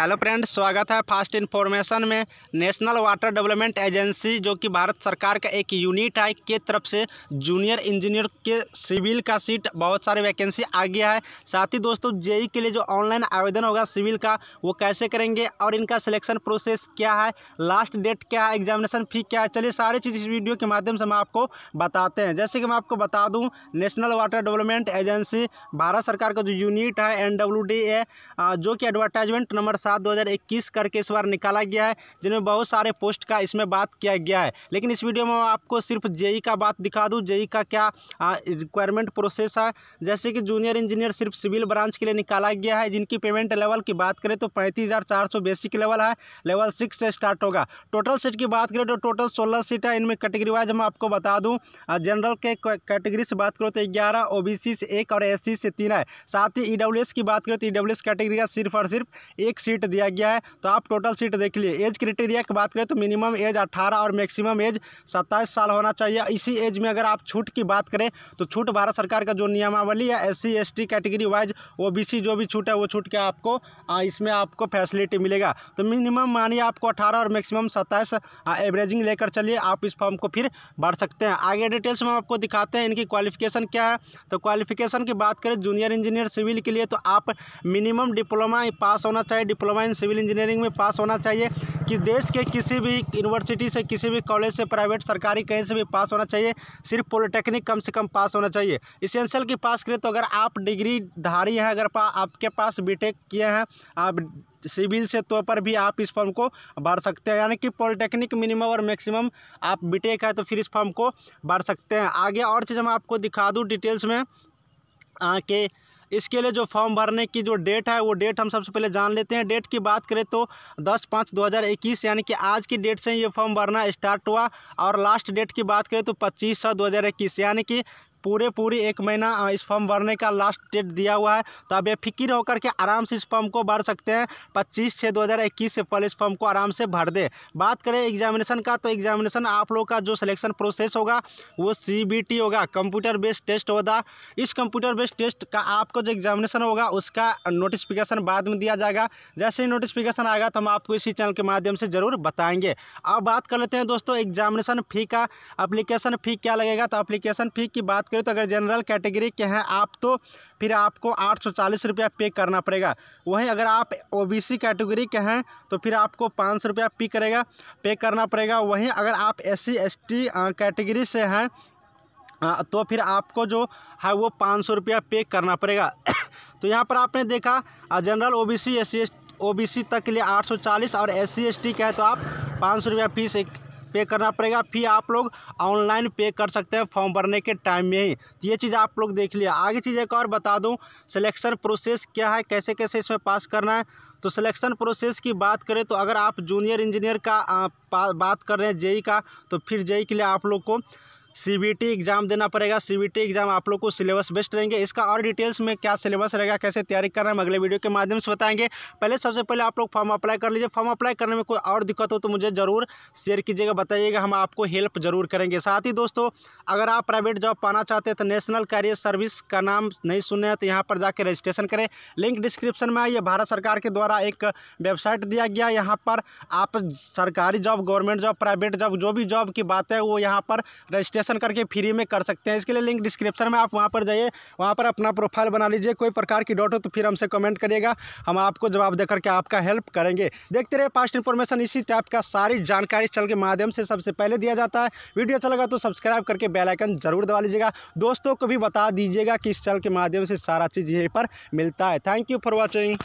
hello friends स्वागत है fast information में नेशनल वाटर डेवलपमेंट एजेंसी जो कि भारत सरकार का एक यूनिट है के तरफ से जूनियर इंजीनियर के सिविल का सीट बहुत सारे वैकेंसी आ गया है साथ ही दोस्तों जेई के लिए जो ऑनलाइन आवेदन होगा सिविल का वो कैसे करेंगे और इनका सिलेक्शन प्रोसेस क्या है लास्ट डेट क्या है एग्जामिनेशन फी क्या है चलिए सारी चीज़ इस वीडियो के माध्यम से हम आपको बताते हैं जैसे कि मैं आपको बता दूँ national water development agency Bharat सरकार का जो यूनिट है एन जो कि एडवर्टाइजमेंट नंबर सात इक्कीस करके इस बार निकाला गया है जिनमें बहुत सारे पोस्ट का इसमें बात किया गया है लेकिन इस वीडियो में आपको सिर्फ जेई का बात दिखा दूँ जेई का क्या रिक्वायरमेंट प्रोसेस है जैसे कि जूनियर इंजीनियर सिर्फ सिविल ब्रांच के लिए निकाला गया है जिनकी पेमेंट लेवल की बात करें तो पैंतीस बेसिक लेवल है लेवल सिक्स से स्टार्ट होगा टोटल सीट की बात करें तो टोटल सोलह सीट है इनमें कैटेगरी वाइज हम आपको बता दूँ जनरल के कैटेगरी से बात करो तो ग्यारह ओ से एक और एस से तीन है साथ ही ई e की बात करें तो ई e कैटेगरी का सिर्फ और सिर्फ एक सीट सीट दिया गया है तो आप टोटल सीट देख लिए एज क्राइटेरिया की बात करें तो मिनिमम एज अट्ठारह और मैक्सिमम एज सत्ताईस साल होना चाहिए इसी एज में अगर आप छूट की बात करें तो छूट भारत सरकार का जो नियमावली है एस सी कैटेगरी वाइज ओ जो भी छूट है वो छूट के आपको इसमें आपको फैसिलिटी मिलेगा तो मिनिमम मानिए आपको अठारह और मैक्सिमम सत्ताईस एवरेजिंग लेकर चलिए आप इस फॉर्म को फिर भर सकते हैं आगे डिटेल्स में आपको दिखाते हैं इनकी क्वालिफिकेशन क्या है तो क्वालिफिकेशन की बात करें जूनियर इंजीनियर सिविल के लिए तो आप मिनिमम डिप्लोमा पास होना चाहिए डिप्लोमा इन सिविल इंजीनियरिंग में पास होना चाहिए कि देश के किसी भी यूनिवर्सिटी से किसी भी कॉलेज से प्राइवेट सरकारी कहीं से भी पास होना चाहिए सिर्फ पॉलिटेक्निक कम से कम पास होना चाहिए इसेंशियल की पास करें तो अगर आप डिग्री धारी हैं अगर पा, आपके पास बी किए हैं आप सिविल से तो पर भी आप इस फॉर्म को भर सकते हैं यानी कि पॉलिटेक्निक मिनिमम और मैक्सिमम आप बीटेक है तो फिर इस फॉर्म को भर सकते हैं आगे और चीज़ मैं आपको दिखा दूँ डिटेल्स में आ, के इसके लिए जो फॉर्म भरने की जो डेट है वो डेट हम सबसे पहले जान लेते हैं डेट की बात करें तो दस पाँच दो हज़ार इक्कीस यानी कि आज की डेट से ये फॉर्म भरना स्टार्ट हुआ और लास्ट डेट की बात करें तो पच्चीस छः दो हज़ार इक्कीस यानी कि पूरे पूरे एक महीना इस फॉर्म भरने का लास्ट डेट दिया हुआ है तो आप बेफिक्र होकर के आराम से इस फॉर्म को भर सकते हैं पच्चीस छः 2021 से पहले इस फॉर्म को आराम से भर दे बात करें एग्जामिनेशन का तो एग्जामिनेशन आप लोग का जो सिलेक्शन प्रोसेस होगा वो सी होगा कंप्यूटर बेस्ड टेस्ट होगा इस कंप्यूटर बेस्ड टेस्ट का आपको जो एग्जामिनेशन होगा उसका नोटिफिकेशन बाद में दिया जाएगा जैसे ही नोटिफिकेशन आएगा तो हम आपको इसी चैनल के माध्यम से ज़रूर बताएंगे अब बात कर लेते हैं दोस्तों एग्जामिनेशन फ़ी का अप्लीकेशन फ़ी क्या लगेगा तो अप्लीकेशन फ़ी की बात करें तो अगर जनरल कैटेगरी के हैं आप तो फिर आपको आठ सौ चालीस रुपया पे करना पड़ेगा वहीं अगर आप ओबीसी कैटेगरी के हैं तो फिर आपको पाँच सौ रुपया पे करेगा पे करना पड़ेगा वहीं अगर आप S C S T category से हैं तो फिर आपको जो है वो पाँच सौ रुपया पे करना पड़ेगा तो यहाँ पर आपने देखा जनरल ओ बी सी तक के लिए आठ सौ चालीस और एस सी एस टी तो आप पाँच सौ रुपया फीस एक पे करना पड़ेगा फिर आप लोग ऑनलाइन पे कर सकते हैं फॉर्म भरने के टाइम में ही तो ये चीज़ आप लोग देख लिया आगे चीज़ एक और बता दूँ सिलेक्शन प्रोसेस क्या है कैसे कैसे इसमें पास करना है तो सिलेक्शन प्रोसेस की बात करें तो अगर आप जूनियर इंजीनियर का बात कर रहे हैं जेई e e का तो फिर जेई e के लिए आप लोग को सीबीटी एग्ज़ाम देना पड़ेगा सीबीटी एग्ज़ाम आप लोग को सिलेबस बेस्ट रहेंगे इसका और डिटेल्स में क्या सिलेबस रहेगा कैसे तैयारी करना हम अगले वीडियो के माध्यम से बताएंगे पहले सबसे पहले आप लोग फॉर्म अप्लाई कर लीजिए फॉर्म अप्लाई करने में कोई और दिक्कत हो तो मुझे ज़रूर शेयर कीजिएगा बताइएगा हम आपको हेल्प जरूर करेंगे साथ ही दोस्तों अगर आप प्राइवेट जॉब पाना चाहते हैं तो नेशनल कैरियर सर्विस का नाम नहीं सुने हैं तो यहाँ पर जाकर रजिस्ट्रेशन करें लिंक डिस्क्रिप्शन में आइए भारत सरकार के द्वारा एक वेबसाइट दिया गया यहाँ पर आप सरकारी job government job private job जो भी जॉब की बात है वो यहाँ पर रजिस्ट्रेशन रजिस्ट्रेशन करके फ्री में कर सकते हैं इसके लिए लिंक डिस्क्रिप्शन में आप वहाँ पर जाइए वहाँ पर अपना प्रोफाइल बना लीजिए कोई प्रकार की डाउट हो तो फिर हमसे कमेंट करिएगा हम आपको जवाब दे करके आपका हेल्प करेंगे देखते रहे पास्ट इन्फॉर्मेशन इसी टाइप का सारी जानकारी चल के माध्यम से सबसे पहले दिया जाता है वीडियो अच्छा लगा तो सब्सक्राइब करके बेलाइकन जरूर दबा लीजिएगा दोस्तों को भी बता दीजिएगा कि इस चल के माध्यम से सारा चीज़ यहीं पर मिलता है थैंक यू फॉर वॉचिंग